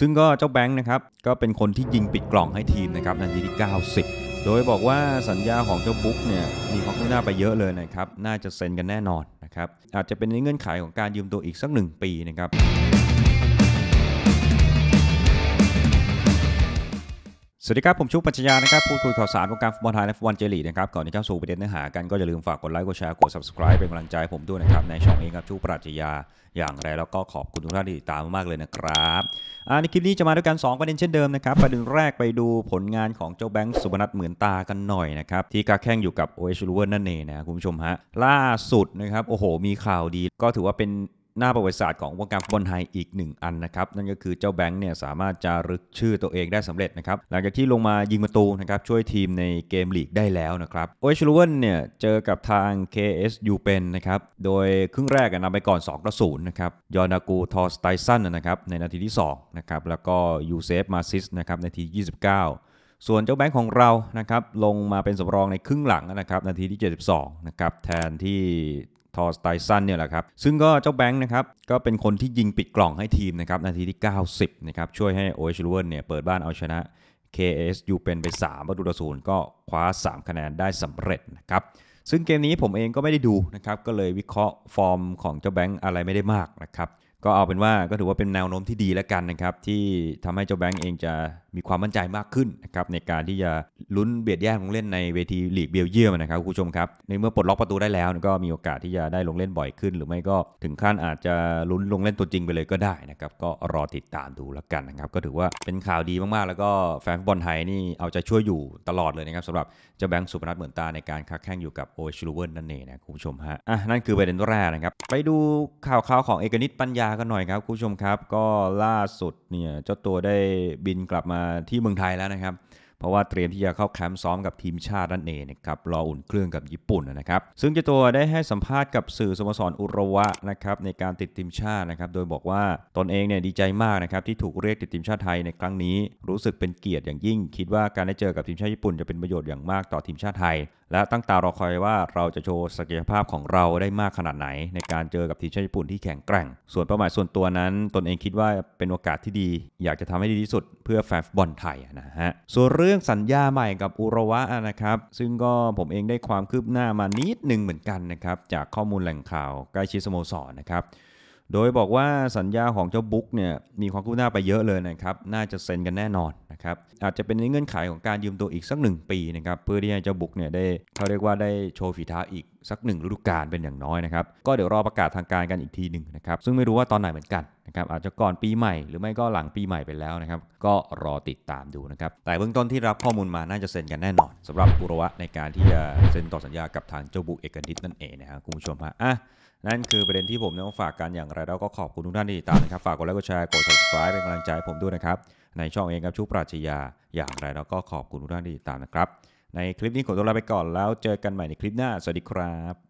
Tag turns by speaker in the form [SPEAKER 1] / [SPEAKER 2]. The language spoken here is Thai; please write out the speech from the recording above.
[SPEAKER 1] ซึ่งก็เจ้าแบงค์นะครับก็เป็นคนที่ยิงปิดกล่องให้ทีมนะครับนาทีที่ 90 โดยบอกว่าสัญญาของเจ้าบุ๊กเนี่ยมีความคืบหน้าไปเยอะเลยนะครับน่าจะเซ็นกันแน่นอนนะครับอาจจะเป็นในเงื่อนไขของการยืมตัวอีกสักหนึ่งปีนะครับสวัสดีครับ ผมชุกปัญญานะครับพูดคุยข่าวสารวงการฟุตบอลไทยและฟุตบอลเจลีนะครับก่อนที่เข้าสู่ประเด็นเนื้อหากัน ก็อย่าลืมฝากกดไลค์กดแชร์ กด subscribe เป็นกำลังใจผมด้วยนะครับ ในช่องเองครับชุกปัญชาอย่างไรแล้วก็ขอบคุณทุกท่านที่ติดตามมากเลยนะครับในคลิปนี้จะมาด้วยกัน 2 ประเด็นเช่นเดิมนะครับประเด็นแรกไปดูผลงานของเจ้าแบงค์สุบรัณเหมือนตากันหน่อยนะครับที่กาแข่งอยู่กับโอเอชลูเวอร์นั่นเองนะคุณผู้ชมฮะล่าสุดนะครับโอ้โห มีข่าวดีก็ถือว่าเป็นหน้าประวัติศาสตร์ของวงการฟุตบอลไทยอีกหนึ่งอันนะครับ นั่นก็คือเจ้าแบงค์เนี่ยสามารถจารึกชื่อตัวเองได้สำเร็จนะครับ หลังจากที่ลงมายิงประตูนะครับช่วยทีมในเกมลีกได้แล้วนะครับโอเชลูเวนเนี่ยเจอกับทาง KSU เป็นนะครับโดยครึ่งแรกนำไปก่อน2ต่อูนนะครับยอนากูทอสไตสันนะครับในนาทีที่2นะครับแล้วก็ยูเซฟมาซิสนะครับในที 29 ส่วนเจ้าแบงค์ของเรานะครับลงมาเป็นสำรองในครึ่งหลังนะครับนาทีที่72นะครับแทนที่ทอสไตสันเนี่ยแหละครับ ซึ่งก็เจ้าแบงค์นะครับ ก็เป็นคนที่ยิงปิดกล่องให้ทีมนะครับ นาทีที่ 90 นะครับ ช่วยให้โอเอชลูเวนเนี่ยเปิดบ้านเอาชนะ KSU เป็นไป 3 ประตูต่อศูนย์ก็คว้า 3 คะแนนได้สำเร็จนะครับ ซึ่งเกมนี้ผมเองก็ไม่ได้ดูนะครับ ก็เลยวิเคราะห์ฟอร์มของเจ้าแบงค์อะไรไม่ได้มากนะครับก็เอาเป็นว่าก็ถือว่าเป็นแนวโน้มที่ดีแล้วกันนะครับที่ทำให้เจ้าแบงก์เองจะมีความมั่นใจมากขึ้นนะครับในการที่จะลุ้นเบียดแย่งลงเล่นในเวทีลีกเบลเยียมนะครับคุณผู้ชมครับในเมื่อปลดล็อกประตูได้แล้ว ก็มีโอกาสที่จะได้ลงเล่นบ่อยขึ้น หรือไม่ก็ถึงขั้นอาจจะลุ้นลงเล่นตัวจริงไปเลยก็ได้นะครับก็รอติดตามดูแล้วกันนะครับก็ถือว่าเป็นข่าวดีมากๆ แล้วก็แฟนฟุตบอลไทยนี่เอาใจช่วยอยู่ตลอดเลยนะครับสำหรับเจ้าแบงก์สุพนัทเหมือนตาในการค้าแข่งอยู่กับโอชิลูเวิร์นนั่นเองนะคุณผู้ชมฮะอ่ะนั่นคือประเด็นแรกนะครับไปดูข่าวข่าวของเอกนิตปัญญาากันหน่อยครับคุณผู้ชมครับก็ล่าสุดเนี่ยเจ้าตัวได้บินกลับมาที่เมืองไทยแล้วนะครับเพราะว่าเตรียมที่จะเข้าแคมป์ซ้อมกับทีมชาตินั่นเองนะครับรออุ่นเครื่องกับญี่ปุ่นนะครับซึ่งเจ้าตัวได้ให้สัมภาษณ์กับสื่อสโมสรอุรวะนะครับในการติดทีมชาตินะครับโดยบอกว่าตนเองเนี่ยดีใจมากนะครับที่ถูกเรียกติดทีมชาติไทยในครั้งนี้รู้สึกเป็นเกียรติอย่างยิ่ง คิดว่าการได้เจอกับทีมชาติญี่ปุ่นจะเป็นประโยชน์อย่างมากต่อทีมชาติไทยและตั้งตารอคอยว่าเราจะโชว์ศักยภาพของเราได้มากขนาดไหน ในการเจอกับทีมชาติญี่ปุ่นที่แข็งแกร่ง ส่วนเป้าหมายส่วนตัวนั้นตนเองคิดว่าเป็นโอกาสที่ดีอยากจะทำให้ดีที่สุดเพื่อแฟนบอลไทยนะฮะ ส่วนเรื่องสัญญาใหม่กับอุระวะนะครับซึ่งก็ผมเองได้ความคืบหน้ามานิดนึงเหมือนกันนะครับจากข้อมูลแหล่งข่าว ใกล้ชิดสโมสรนะครับ โดยบอกว่าสัญญาของเจ้าบุ๊กเนี่ยมีความคืบหน้าไปเยอะเลยนะครับน่าจะเซ็นกันแน่นอนครับอาจจะเป็นในเงื่อนไขของการยืมตัวอีกสัก1ปีนะครับเพื่อที่จะบุกเนี่ยได้เขาเรียกว่าได้โชว์ฝีเท้าอีกสักหนึ่งฤดูกาลเป็นอย่างน้อยนะครับ ก็เดี๋ยวรอประกาศทางการกันอีกทีหนึ่งนะครับซึ่งไม่รู้ว่าตอนไหนเหมือนกันนะครับอาจจะก่อนปีใหม่หรือไม่ก็หลังปีใหม่ไปแล้วนะครับ ก็รอติดตามดูนะครับ แต่เบื้องต้นที่รับข้อมูลมาน่าจะเซ็นกันแน่นอน สำหรับปุรวะในการที่จะเซ็นต่อสัญญากับทางเจ้าบุกเอกนิตนั่นเองนะครับคุณผู้ชมฮะอ่ะนั่นคือประเด็นที่ผมนำมาฝากกันอย่างไรแล้วก็ขอบคุณทุกท่านที่ติดตามนะครับฝากกดไลค์กดแชร์กด subscribe เป็นกำลังใจผมด้วยนะครับในช่องเองครับชุบปราชญาอย่างไรแล้วก็ขอบคุณทุกท่านที่ติดตามนะครับในคลิปนี้ขอตัวลาไปก่อนแล้วเจอกันใหม่ในคลิปหน้า สวัสดีครับ